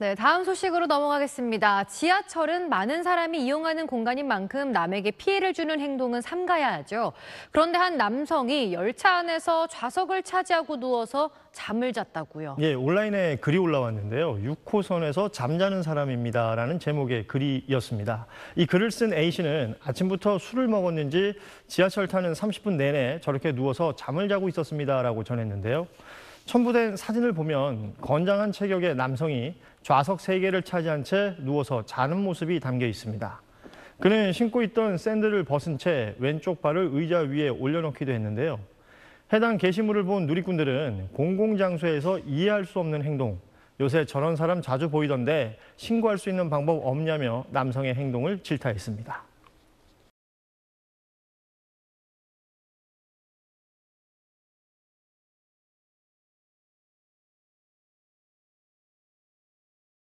네, 다음 소식으로 넘어가겠습니다. 지하철은 많은 사람이 이용하는 공간인 만큼 남에게 피해를 주는 행동은 삼가야 하죠. 그런데 한 남성이 열차 안에서 좌석을 차지하고 누워서 잠을 잤다고요. 예, 온라인에 글이 올라왔는데요. 6호선에서 잠자는 사람입니다라는 제목의 글이었습니다. 이 글을 쓴 A 씨는 아침부터 술을 먹었는지 지하철 타는 30분 내내 저렇게 누워서 잠을 자고 있었습니다라고 전했는데요. 첨부된 사진을 보면 건장한 체격의 남성이 좌석 3개를 차지한 채 누워서 자는 모습이 담겨 있습니다. 그는 신고 있던 샌들을 벗은 채 왼쪽 발을 의자 위에 올려놓기도 했는데요. 해당 게시물을 본 누리꾼들은 공공장소에서 이해할 수 없는 행동, 요새 저런 사람 자주 보이던데 신고할 수 있는 방법 없냐며 남성의 행동을 질타했습니다.